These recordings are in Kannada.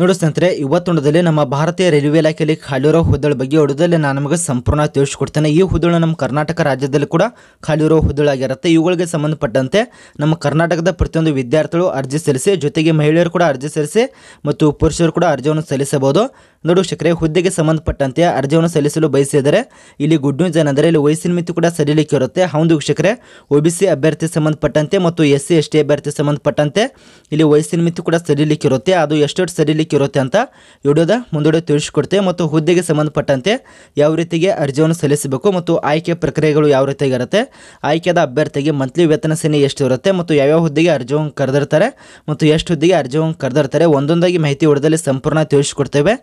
ನೋಡಿ ಸ್ನೇಹಿತರೆ ಇವತ್ತೊಂಡದಲ್ಲಿ ನಮ್ಮ ಭಾರತೀಯ ರೈಲ್ವೆ ಇಲಾಖೆಯಲ್ಲಿ ಖಾಲಿರೋ ಹುದ್ದಳ ಬಗ್ಗೆ ಹೊಡೆದಲ್ಲಿ ನಾನು ನಮಗೆ ಸಂಪೂರ್ಣ ತಿಳಿಸ್ಕೊಡ್ತೇನೆ ಈ ಹುದ್ದಳು ನಮ್ಮ ಕರ್ನಾಟಕ ರಾಜ್ಯದಲ್ಲಿ ಕೂಡ ಖಾಲಿರೋ ಹುದ್ದಳಾಗಿರುತ್ತೆ ಇವುಗಳಿಗೆ ಸಂಬಂಧಪಟ್ಟಂತೆ ನಮ್ಮ ಕರ್ನಾಟಕದ ಪ್ರತಿಯೊಂದು ವಿದ್ಯಾರ್ಥಿಗಳು ಅರ್ಜಿ ಸಲ್ಲಿಸಿ ಜೊತೆಗೆ ಮಹಿಳೆಯರು ಕೂಡ ಅರ್ಜಿ ಸಲ್ಲಿಸಿ ಮತ್ತು ಪುರುಷರು ಕೂಡ ಅರ್ಜಿಯನ್ನು ಸಲ್ಲಿಸಬಹುದು ನೋಡು ಶೇಕರೆ ಹುದ್ದೆಗೆ ಸಂಬಂಧಪಟ್ಟಂತೆ ಅರ್ಜಿಯನ್ನು ಸಲ್ಲಿಸಲು ಬಯಸಿದರೆ ಇಲ್ಲಿ ಗುಡ್ ನ್ಯೂಸ್ ಏನಂದರೆ ಇಲ್ಲಿ ವಯಸ್ಸಿನ ಮಿತಿ ಕೂಡ ಸರಿಲಿಕ್ಕೆ ಇರುತ್ತೆ ಹೌದು ಬಿ ಸಿ ಅಭ್ಯರ್ಥಿ ಸಂಬಂಧಪಟ್ಟಂತೆ ಮತ್ತು ಎಸ್ ಸಿ ಎಸ್ ಟಿ ಅಭ್ಯರ್ಥಿ ಸಂಬಂಧಪಟ್ಟಂತೆ ಇಲ್ಲಿ ವಯಸ್ಸಿನ ಮಿತಿ ಕೂಡ ಸರಿಲಿಕ್ಕೆ ಇರುತ್ತೆ ಅದು ಎಷ್ಟೊಟ್ಟು ಸರಿಲಿಕ್ಕೆ ಇರುತ್ತೆ ಅಂತ ವಿಡಿಯೋದ ಮುಂದೂಡೋ ತಿಳಿಸಿಕೊಡ್ತೇವೆ ಮತ್ತು ಹುದ್ದೆಗೆ ಸಂಬಂಧಪಟ್ಟಂತೆ ಯಾವ ರೀತಿಗೆ ಅರ್ಜಿಯನ್ನು ಸಲ್ಲಿಸಬೇಕು ಮತ್ತು ಆಯ್ಕೆ ಪ್ರಕ್ರಿಯೆಗಳು ಯಾವ ರೀತಿಯಾಗಿರುತ್ತೆ ಆಯ್ಕೆಯಾದ ಅಭ್ಯರ್ಥಿಗೆ ಮಂತ್ಲಿ ವೇತನ ಸೇನೆ ಎಷ್ಟು ಇರುತ್ತೆ ಮತ್ತು ಯಾವ್ಯಾವ ಹುದ್ದೆಗೆ ಅರ್ಜಿಯನ್ನು ಕರೆದಿರ್ತಾರೆ ಮತ್ತು ಎಷ್ಟು ಹುದ್ದೆಗೆ ಅರ್ಜಿಯನ್ನು ಕರೆದಿರ್ತಾರೆ ಒಂದೊಂದಾಗಿ ಮಾಹಿತಿ ಹೊಡೆದಲ್ಲಿ ಸಂಪೂರ್ಣ ತಿಳಿಸಿಕೊಡ್ತೇವೆ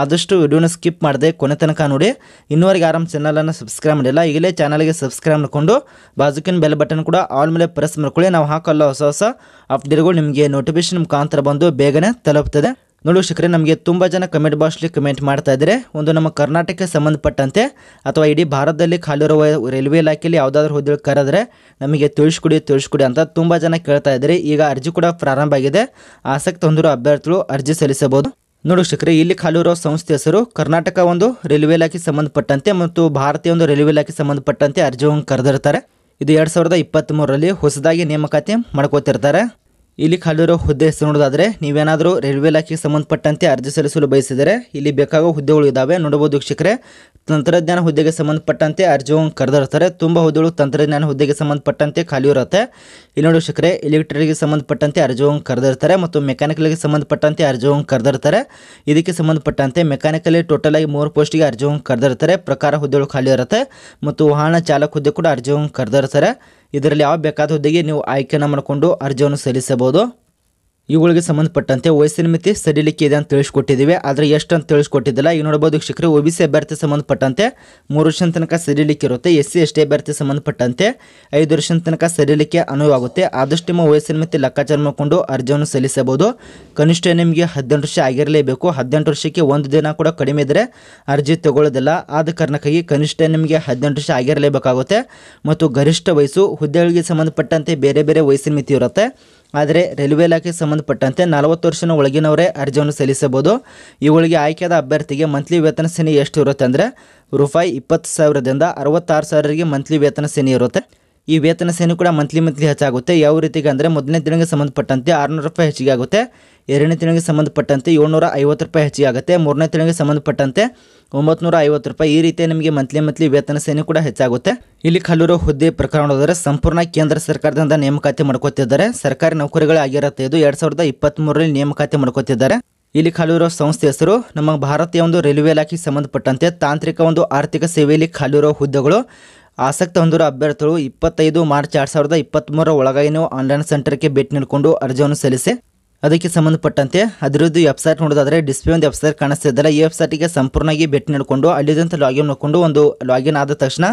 ಆದಷ್ಟು ವಿಡಿಯೋನ ಸ್ಕಿಪ್ ಮಾಡಿದೆ ಕೊನೆ ತನಕ ನೋಡಿ ಇನ್ನೂವರೆಗೆ ಆರಾಮ್ ಚಾನಲನ್ನು ಸಬ್ಸ್ಕ್ರೈಬ್ ಮಾಡಿಲ್ಲ ಈಗಲೇ ಚಾನಲ್ಗೆ ಸಬ್ಸ್ಕ್ರೈಬ್ ಮಾಡಿಕೊಂಡು ಬಾಜುಕಿನ ಬೆಲ್ ಬಟನ್ ಕೂಡ ಆಲ್ ಮೇಲೆ ಪ್ರೆಸ್ ಮಾಡ್ಕೊಳ್ಳಿ ನಾವು ಹಾಕಲ್ಲ ಹೊಸ ಹೊಸ ಅಪ್ಡೇಟ್ಗಳು ನಿಮಗೆ ನೋಟಿಫಿಕೇಶನ್ ಮುಖಾಂತರ ಬಂದು ಬೇಗನೆ ತಲುಪ್ತದೆ ನೋಡಿ ಶಿಖರೆ ನಮಗೆ ತುಂಬ ಜನ ಕಮೆಂಟ್ ಬಾಕ್ಸ್ಲಿ ಕಮೆಂಟ್ ಮಾಡ್ತಾ ಇದ್ದಾರೆ ಒಂದು ನಮ್ಮ ಕರ್ನಾಟಕಕ್ಕೆ ಸಂಬಂಧಪಟ್ಟಂತೆ ಅಥವಾ ಇಡೀ ಭಾರತದಲ್ಲಿ ಖಾಲಿರುವ ರೈಲ್ವೆ ಇಲಾಖೆಯಲ್ಲಿ ಯಾವುದಾದ್ರು ಹುದ್ದೆಗಳು ಕರೆದ್ರೆ ನಮಗೆ ತಿಳಿಸ್ಕೊಡಿ ತಿಳಿಸ್ಕೊಡಿ ಅಂತ ತುಂಬ ಜನ ಕೇಳ್ತಾ ಇದ್ದಾರೆ ಈಗ ಅರ್ಜಿ ಕೂಡ ಪ್ರಾರಂಭ ಆಗಿದೆ ಆಸಕ್ತಿ ಹೊಂದಿರೋ ಅಭ್ಯರ್ಥಿಗಳು ಅರ್ಜಿ ಸಲ್ಲಿಸಬಹುದು ನೋಡಿ ವೀಕ್ಷಕರೇ ಇಲ್ಲಿ ಇರೋ ಸಂಸ್ಥೆ ಹೆಸರು ಕರ್ನಾಟಕ ಒಂದು ರೈಲ್ವೆ ಇಲಾಖೆ ಸಂಬಂಧಪಟ್ಟಂತೆ ಮತ್ತು ಭಾರತೀಯ ಒಂದು ರೈಲ್ವೆ ಇಲಾಖೆ ಸಂಬಂಧಪಟ್ಟಂತೆ ಅರ್ಜಿಯನ್ನು ಕರೆದಿರ್ತಾರೆ ಇದು ಎರಡು ಸಾವಿರದ ಇಪ್ಪತ್ತ್ಮೂರರಲ್ಲಿ ಹೊಸದಾಗಿ ನೇಮಕಾತಿ ಮಾಡ್ಕೋತಿರ್ತಾರೆ ಇಲ್ಲಿ ಖಾಲಿರೋ ಹುದ್ದೆ ಹೆಸರು ನೋಡೋದಾದರೆ ನೀವೇನಾದರೂ ರೈಲ್ವೆ ಇಲಾಖೆಗೆ ಸಂಬಂಧಪಟ್ಟಂತೆ ಅರ್ಜಿ ಸಲ್ಲಿಸಲು ಬಯಸಿದರೆ ಇಲ್ಲಿ ಬೇಕಾಗೋ ಹುದ್ದೆಗಳು ಇದ್ದಾವೆ ನೋಡಬಹುದು ವೀಕ್ಷಕರೇ ತಂತ್ರಜ್ಞಾನ ಹುದ್ದೆಗೆ ಸಂಬಂಧಪಟ್ಟಂತೆ ಅರ್ಜಿಯನ್ನು ಕರೆದಿರ್ತಾರೆ ತುಂಬ ಹುದ್ದೆಗಳು ತಂತ್ರಜ್ಞಾನ ಹುದ್ದೆಗೆ ಸಂಬಂಧಪಟ್ಟಂತೆ ಖಾಲಿ ಇರುತ್ತೆ ಇಲ್ಲಿ ನೋಡಿ ವೀಕ್ಷಕರೇ ಇಲೆಕ್ಟ್ರಿಕ್ಗೆ ಸಂಬಂಧಪಟ್ಟಂತೆ ಅರ್ಜಿ ಕರೆದಿರ್ತಾರೆ ಮತ್ತು ಮೆಕ್ಯಾನಿಕಲ್ಗೆ ಸಂಬಂಧಪಟ್ಟಂತೆ ಅರ್ಜಿಯನ್ನು ಕರೆದಿರ್ತಾರೆ ಇದಕ್ಕೆ ಸಂಬಂಧಪಟ್ಟಂತೆ ಮೆಕ್ಯಾನಿಕಲ್ಲಿ ಟೋಟಲ್ ಆಗಿ ಮೂರು ಪೋಸ್ಟ್ಗೆ ಅರ್ಜಿಯನ್ನು ಕರೆದಿರ್ತಾರೆ ಪ್ರಕಾರ ಹುದ್ದೆಗಳು ಖಾಲಿ ಇರುತ್ತೆ ಮತ್ತು ವಾಹನ ಚಾಲಕ ಹುದ್ದೆ ಕೂಡ ಅರ್ಜಿಯನ್ನು ಕರೆದಿರ್ತಾರೆ ಇದರಲ್ಲಿ ಯಾವ ಬೇಕಾದ ಹುದ್ದೆಗೆ ನೀವು ಆಯ್ಕೆಯನ್ನು ಮಾಡಿಕೊಂಡು ಅರ್ಜಿಯನ್ನು ಸಲ್ಲಿಸಬಹುದು ಇವುಗಳಿಗೆ ಸಂಬಂಧಪಟ್ಟಂತೆ ವಯಸ್ಸಿನ ಮಿತಿ ಸರಿಲಿಕ್ಕೆ ಇದೆ ಅಂತ ತಿಳಿಸ್ಕೊಟ್ಟಿದ್ದೀವಿ ಆದರೆ ಎಷ್ಟು ಅಂತ ತಿಳಿಸ್ಕೊಟ್ಟಿದ್ದಿಲ್ಲ ಈಗ ನೋಡ್ಬೋದು ಶಿಕ್ಷಕರು ಒ ಬಿ ಸಿ ಅಭ್ಯರ್ಥಿ ಸಂಬಂಧಪಟ್ಟಂತೆ ಮೂರು ವರ್ಷದ ತನಕ ಸರಿಲಿಕ್ಕೆ ಇರುತ್ತೆ ಎಸ್ ಸಿ ಎಸ್ ಟಿ ಅಭ್ಯರ್ಥಿ ಸಂಬಂಧಪಟ್ಟಂತೆ ಐದು ವರ್ಷದ ತನಕ ಸಡಿಲಿಕ್ಕೆ ಅನುವಾಗುತ್ತೆ ಆದಷ್ಟು ನಿಮ್ಮ ವಯಸ್ಸಿನ ಮಿತಿ ಲೆಕ್ಕಾಚಾರ ಮಾಡಿಕೊಂಡು ಅರ್ಜಿಯನ್ನು ಸಲ್ಲಿಸಬಹುದು ಕನಿಷ್ಠ ನಿಮಗೆ ಹದಿನೆಂಟು ವರ್ಷ ಆಗಿರಲೇಬೇಕು ಹದಿನೆಂಟು ವರ್ಷಕ್ಕೆ ಒಂದು ದಿನ ಕೂಡ ಕಡಿಮೆ ಇದ್ದರೆ ಅರ್ಜಿ ತಗೊಳ್ಳೋದಿಲ್ಲ ಆದ ಕಾರಣಕ್ಕಾಗಿ ಕನಿಷ್ಠ ನಿಮಗೆ ಹದಿನೆಂಟು ವರ್ಷ ಆಗಿರಲೇಬೇಕಾಗುತ್ತೆ ಮತ್ತು ಗರಿಷ್ಠ ವಯಸ್ಸು ಹುದ್ದೆಗಳಿಗೆ ಸಂಬಂಧಪಟ್ಟಂತೆ ಬೇರೆ ಬೇರೆ ವಯಸ್ಸಿನ ಮಿತಿ ಇರುತ್ತೆ ಆದರೆ ರೈಲ್ವೆ ಇಲಾಖೆಗೆ ಸಂಬಂಧಪಟ್ಟಂತೆ ನಲವತ್ತು ವರ್ಷನ ಒಳಗಿನವರೇ ಅರ್ಜಿಯನ್ನು ಸಲ್ಲಿಸಬಹುದು ಇವುಗಳಿಗೆ ಆಯ್ಕೆಯಾದ ಅಭ್ಯರ್ಥಿಗೆ ಮಂತ್ಲಿ ವೇತನ ಸೇನೆ ಎಷ್ಟು ಇರುತ್ತೆ ಅಂದರೆ ರೂಪಾಯಿ ಇಪ್ಪತ್ತು ಸಾವಿರದಿಂದ ಅರವತ್ತಾರು ಸಾವಿರರಿಗೆ ಮಂತ್ಲಿ ವೇತನ ಸೇನೆ ಇರುತ್ತೆ ಈ ವೇತನ ಸೇನೆ ಕೂಡ ಮಂತ್ಲಿ ಮಂತ್ಲಿ ಹೆಚ್ಚಾಗುತ್ತೆ ಯಾವ ರೀತಿಗೆ ಅಂದರೆ ಮೊದಲನೇ ದಿನಕ್ಕೆ ಸಂಬಂಧಪಟ್ಟಂತೆ ಆರುನೂರು ರೂಪಾಯಿ ಹೆಚ್ಚಿಗೆ ಆಗುತ್ತೆ ಎರಡನೇ ತಿಂಗಳಿಗೆ ಸಂಬಂಧಪಟ್ಟಂತೆ ಏಳ್ನೂರ ಐವತ್ತು ರೂಪಾಯಿ ಹೆಚ್ಚಿಗೆ ಆಗುತ್ತೆ ಮೂರನೇ ತಿಂಗಳಿಗೆ ಸಂಬಂಧಪಟ್ಟಂತೆ ಒಂಬತ್ತು ಐವತ್ತು ರೂಪಾಯಿ ಈ ರೀತಿ ನಿಮಗೆ ಮಂತ್ಲಿ ಮಂತ್ಲಿ ವೇತನ ಸೇನೆ ಕೂಡ ಹೆಚ್ಚಾಗುತ್ತೆ ಇಲ್ಲಿ ಕಲ್ಲೂರು ಹುದ್ದೆ ಪ್ರಕರಣದವರೆ ಸಂಪೂರ್ಣ ಕೇಂದ್ರ ಸರ್ಕಾರದಿಂದ ನೇಮಕಾತಿ ಮಾಡ್ಕೋತಿದ್ದಾರೆ ಸರ್ಕಾರಿ ಆಗಿರುತ್ತೆ ಇದು ಎರಡು ಸಾವಿರದ ಇಪ್ಪತ್ತ್ಮೂರರಲ್ಲಿ ನೇಮಕಾತಿ ಮಾಡ್ಕೋತಿದ್ದಾರೆ ಇಲ್ಲಿ ಖಾಲಿರೋ ಸಂಸ್ಥೆ ಹೆಸರು ನಮ್ಮ ಭಾರತೀಯ ಒಂದು ರೈಲ್ವೆ ಇಲಾಖೆಗೆ ಸಂಬಂಧಪಟ್ಟಂತೆ ತಾಂತ್ರಿಕ ಒಂದು ಆರ್ಥಿಕ ಸೇವೆಯಲ್ಲಿ ಖಾಲಿರೋ ಹುದ್ದೆಗಳು ಆಸಕ್ತಿ ಹೊಂದಿರೋ ಅಭ್ಯರ್ಥಿಗಳು ಇಪ್ಪತ್ತೈದು ಮಾರ್ಚ್ ಎರಡು ಸಾವಿರದ ಇಪ್ಪತ್ತ್ಮೂರರ ಒಳಗಾಗಿ ಆನ್ಲೈನ್ ಸೆಂಟರ್ಗೆ ಭೇಟಿ ನೀಡಿಕೊಂಡು ಅರ್ಜಿಯನ್ನು ಸಲ್ಲಿಸಿ ಅದಕ್ಕೆ ಸಂಬಂಧಪಟ್ಟಂತೆ ಅದರದ್ದು ವೆಬ್ಸೈಟ್ ನೋಡೋದಾದರೆ ಡಿಸ್ಪ್ಲೇ ಒಂದು ವೆಬ್ಸೈಟ್ ಕಾಣಿಸ್ತಿದ್ದಲ್ಲ ಈ ವೆಬ್ಸೈಟಿಗೆ ಸಂಪೂರ್ಣವಾಗಿ ಭೇಟಿ ನೀಡಿಕೊಂಡು ಅಲ್ಲಿದ್ದಂಥ ಲಾಗಿನ್ ಮಾಡಿಕೊಂಡು ಒಂದು ಲಾಗಿನ್ ಆದ ತಕ್ಷಣ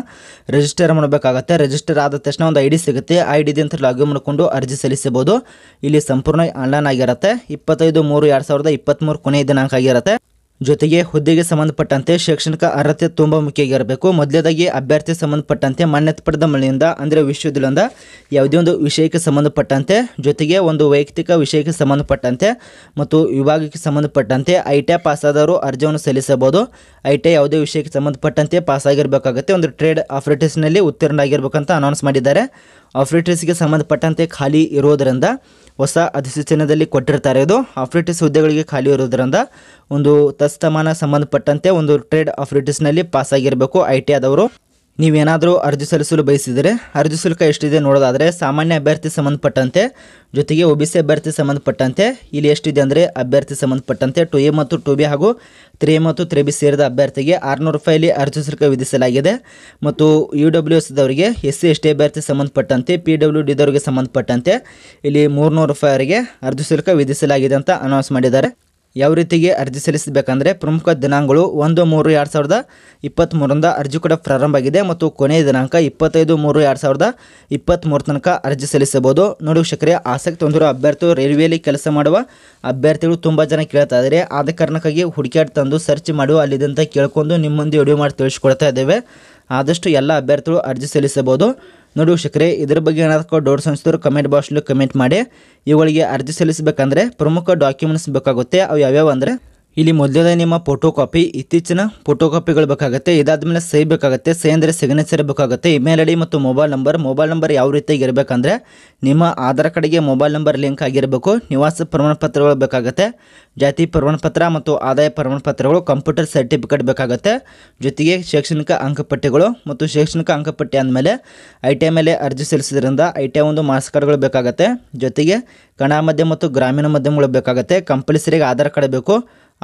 ರಿಜಿಸ್ಟರ್ ಮಾಡಬೇಕಾಗತ್ತೆ ರಿಜಿಸ್ಟರ್ ಆದ ತಕ್ಷಣ ಒಂದು ಐ ಡಿ ಸಿಗುತ್ತೆ ಆ ಡಿ ಅಂತ ಲಾಗಿನ್ ಮಾಡಿಕೊಂಡು ಅರ್ಜಿ ಸಲ್ಲಿಸಬಹುದು ಇಲ್ಲಿ ಸಂಪೂರ್ಣ ಆನ್ಲೈನ್ ಆಗಿರುತ್ತೆ ಇಪ್ಪತ್ತೈದು ಮೂರು ಎರಡು ಸಾವಿರದ ಇಪ್ಪತ್ತ್ಮೂರು ಕೊನೆಯ ದಿನಾಂಕ ಆಗಿರುತ್ತೆ ಜೊತೆಗೆ ಹುದ್ದೆಗೆ ಸಂಬಂಧಪಟ್ಟಂತೆ ಶೈಕ್ಷಣಿಕ ಅರ್ಹತೆ ತುಂಬ ಮುಖ್ಯವಾಗಿರಬೇಕು ಮೊದಲೇದಾಗಿ ಅಭ್ಯರ್ಥಿ ಸಂಬಂಧಪಟ್ಟಂತೆ ಮಾನ್ಯತೆ ಪಡೆದ ಮಳೆಯಿಂದ ಅಂದರೆ ವಿಶ್ವವಿದ್ಯಾಲಯದಿಂದ ಯಾವುದೇ ಒಂದು ವಿಷಯಕ್ಕೆ ಸಂಬಂಧಪಟ್ಟಂತೆ ಜೊತೆಗೆ ಒಂದು ವೈಯಕ್ತಿಕ ವಿಷಯಕ್ಕೆ ಸಂಬಂಧಪಟ್ಟಂತೆ ಮತ್ತು ವಿಭಾಗಕ್ಕೆ ಸಂಬಂಧಪಟ್ಟಂತೆ ಐ ಟಿ ಪಾಸಾದವರು ಅರ್ಜಿಯನ್ನು ಸಲ್ಲಿಸಬಹುದು ಐ ಟಿ ಯಾವುದೇ ವಿಷಯಕ್ಕೆ ಸಂಬಂಧಪಟ್ಟಂತೆ ಪಾಸ್ ಆಗಿರಬೇಕಾಗುತ್ತೆ ಒಂದು ಟ್ರೇಡ್ ಆಫ್ರೈಟಿಸ್ನಲ್ಲಿ ಉತ್ತೀರ್ಣ ಆಗಿರಬೇಕಂತ ಅನೌನ್ಸ್ ಮಾಡಿದ್ದಾರೆ ಆಫ್ರೇಟರ್ಸ್ಗೆ ಸಂಬಂಧಪಟ್ಟಂತೆ ಖಾಲಿ ಇರೋದರಿಂದ ಹೊಸ ಅಧಿಸೂಚನೆಯಲ್ಲಿ ಕೊಟ್ಟಿರ್ತಾರೆ ಇದು ಆಫ್ರೈಟಿಸ್ ಹುದ್ದೆಗಳಿಗೆ ಖಾಲಿ ಇರೋದರಿಂದ ಒಂದು ತಸ್ತಮಾನ ಸಂಬಂಧಪಟ್ಟಂತೆ ಒಂದು ಟ್ರೇಡ್ ಪಾಸ್ ಆಗಿರಬೇಕು ಐ ಟಿ ಆದವರು ನೀವೇನಾದರೂ ಅರ್ಜಿ ಸಲ್ಲಿಸಲು ಬಯಸಿದರೆ ಅರ್ಜಿ ಶುಲ್ಕ ಎಷ್ಟಿದೆ ನೋಡೋದಾದರೆ ಸಾಮಾನ್ಯ ಅಭ್ಯರ್ಥಿ ಸಂಬಂಧಪಟ್ಟಂತೆ ಜೊತೆಗೆ ಒ ಬಿ ಸಿ ಅಭ್ಯರ್ಥಿ ಸಂಬಂಧಪಟ್ಟಂತೆ ಇಲ್ಲಿ ಎಷ್ಟಿದೆ ಅಂದರೆ ಅಭ್ಯರ್ಥಿ ಸಂಬಂಧಪಟ್ಟಂತೆ ಟು ಎ ಮತ್ತು ಟು ಬಿ ಹಾಗೂ ತ್ರೀ ಎ ಮತ್ತು ತ್ರೀ ಬಿ ಸೇರಿದ ಅಭ್ಯರ್ಥಿಗೆ ಆರುನೂರು ರೂಪಾಯಿಲಿ ಅರ್ಜಿ ಶುಲ್ಕ ವಿಧಿಸಲಾಗಿದೆ ಮತ್ತು ಯು ಡಬ್ಲ್ಯೂ ಎಸ್ ದವರಿಗೆ ಎಸ್ ಸಿ ಎಸ್ ಟಿ ಅಭ್ಯರ್ಥಿ ಸಂಬಂಧಪಟ್ಟಂತೆ ಪಿ ಡಬ್ಲ್ಯೂ ಡಿದವರಿಗೆ ಸಂಬಂಧಪಟ್ಟಂತೆ ಇಲ್ಲಿ ಮೂರುನೂರು ರೂಪಾಯಿವರೆಗೆ ಅರ್ಜಿ ಶುಲ್ಕ ವಿಧಿಸಲಾಗಿದೆ ಅಂತ ಅನೌನ್ಸ್ ಮಾಡಿದ್ದಾರೆ ಯಾವ ರೀತಿಗೆ ಅರ್ಜಿ ಸಲ್ಲಿಸಬೇಕಂದ್ರೆ ಪ್ರಮುಖ ದಿನಾಂಕಗಳು ಒಂದು ಮೂರು ಎರಡು ಸಾವಿರದ ಇಪ್ಪತ್ತ್ಮೂರರಿಂದ ಅರ್ಜಿ ಕೂಡ ಪ್ರಾರಂಭ ಆಗಿದೆ ಮತ್ತು ಕೊನೆಯ ದಿನಾಂಕ ಇಪ್ಪತ್ತೈದು ಮೂರು ಎರಡು ಸಾವಿರದ ಇಪ್ಪತ್ತ್ಮೂರು ತನಕ ಅರ್ಜಿ ಸಲ್ಲಿಸಬಹುದು ನೋಡಿ ವೀಕ್ಷಕರೇ ಆಸಕ್ತಿ ಹೊಂದಿರುವ ಅಭ್ಯರ್ಥಿಗಳು ರೈಲ್ವೆಯಲ್ಲಿ ಕೆಲಸ ಮಾಡುವ ಅಭ್ಯರ್ಥಿಗಳು ತುಂಬ ಜನ ಕೇಳ್ತಾ ಇದ್ದಾರೆ ಆದ ಕಾರಣಕ್ಕಾಗಿ ಹುಡುಕಾಟ ತಂದು ಸರ್ಚ್ ಮಾಡುವ ಅಲ್ಲಿದ್ದಂತ ಕೇಳ್ಕೊಂಡು ನಿಮ್ಮ ಮುಂದೆ ಮಾಡಿ ತಿಳಿಸ್ಕೊಡ್ತಾ ಇದ್ದೇವೆ ಆದಷ್ಟು ಎಲ್ಲ ಅಭ್ಯರ್ಥಿಗಳು ಅರ್ಜಿ ಸಲ್ಲಿಸಬಹುದು ನೋಡಿ ಶಕ್ರೆ ಇದ್ರ ಬಗ್ಗೆ ಏನಾದರೂ ಡೌಟ್ ಅನಿಸಿದ್ರು ಕಮೆಂಟ್ ಬಾಕ್ಸ್ ಕಮೆಂಟ್ ಮಾಡಿ ಇವುಗಳಿಗೆ ಅರ್ಜಿ ಸಲ್ಲಿಸಬೇಕಂದ್ರೆ ಪ್ರಮುಖ ಡಾಕ್ಯುಮೆಂಟ್ಸ್ ಬೇಕಾಗುತ್ತೆ ಅವು ಯಾವ್ಯಾವ ಅಂದರೆ ಇಲ್ಲಿ ಮೊದಲನೇ ನಿಮ್ಮ ಫೋಟೋ ಕಾಪಿ ಇತ್ತೀಚಿನ ಫೋಟೋ ಕಾಪಿಗಳು ಬೇಕಾಗುತ್ತೆ ಇದಾದ ಮೇಲೆ ಸಹಿ ಬೇಕಾಗುತ್ತೆ ಸಹಿ ಅಂದರೆ ಸಿಗ್ನೇಚರ್ ಬೇಕಾಗುತ್ತೆ ಇಮೇಲ್ ಐ ಡಿ ಮತ್ತು ಮೊಬೈಲ್ ನಂಬರ್ ಮೊಬೈಲ್ ನಂಬರ್ ಯಾವ ರೀತಿಯಾಗಿ ಇರಬೇಕಂದ್ರೆ ನಿಮ್ಮ ಆಧಾರ್ ಕಾರ್ಡ್ಗೆ ಮೊಬೈಲ್ ನಂಬರ್ ಲಿಂಕ್ ಆಗಿರಬೇಕು ನಿವಾಸ ಪ್ರಮಾಣಪತ್ರಗಳು ಬೇಕಾಗುತ್ತೆ ಜಾತಿ ಪ್ರಮಾಣ ಪತ್ರ ಮತ್ತು ಆದಾಯ ಪ್ರಮಾಣ ಪತ್ರಗಳು ಕಂಪ್ಯೂಟರ್ ಸರ್ಟಿಫಿಕೇಟ್ ಬೇಕಾಗುತ್ತೆ ಜೊತೆಗೆ ಶೈಕ್ಷಣಿಕ ಅಂಕಪಟ್ಟಿಗಳು ಮತ್ತು ಶೈಕ್ಷಣಿಕ ಅಂಕಪಟ್ಟಿ ಅಂದಮೇಲೆ ಐ ಟಿ ಐ ಮೇಲೆ ಅರ್ಜಿ ಸಲ್ಲಿಸೋದ್ರಿಂದ ಐ ಟಿ ಐ ಒಂದು ಮಾಸ್ ಕಾರ್ಡ್ಗಳು ಬೇಕಾಗುತ್ತೆ ಜೊತೆಗೆ ಗಣ ಮಾಧ್ಯಮ ಮತ್ತು ಗ್ರಾಮೀಣ ಮಾಧ್ಯಮಗಳು ಬೇಕಾಗುತ್ತೆ ಕಂಪಲ್ಸರಿಗೆ ಆಧಾರ್ ಕಾರ್ಡ್ ಬೇಕು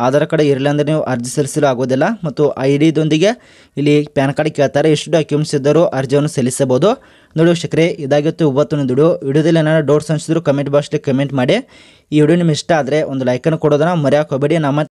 ಆಧಾರ್ ಕಾರ್ಡ್ ಇರಲಿಲ್ಲ ಅಂದರೆ ನೀವು ಅರ್ಜಿ ಸಲ್ಲಿಸಲು ಆಗೋದಿಲ್ಲ ಮತ್ತು ಐ ಡಿದೊಂದಿಗೆ ಇಲ್ಲಿ ಪ್ಯಾನ್ ಕಾರ್ಡ್ ಕೇಳ್ತಾರೆ ಎಷ್ಟು ಡಾಕ್ಯುಮೆಂಟ್ಸ್ ಇದ್ದರೂ ಅರ್ಜಿಯನ್ನು ಸಲ್ಲಿಸಬಹುದು ನೋಡಿ ಶಕ್ರೆ ಇದಾಗಿತ್ತು ಇವತ್ತು ವಿಡಿಯೋ ವಿಡಿಯೋದಲ್ಲಿ ಏನಾದರೂ ಡೌಟ್ಸ್ ಅನಿಸಿದ್ರು ಕಮೆಂಟ್ ಬಾಕ್ಸ್ಲಿ ಕಮೆಂಟ್ ಮಾಡಿ ಈ ವಿಡಿಯೋ ನಿಮ್ಗೆ ಇಷ್ಟ ಆದರೆ ಒಂದು ಲೈಕನ್ನು ಕೊಡೋದನ್ನು ಮರೆಯೋಕೆ ನಮ್ಮ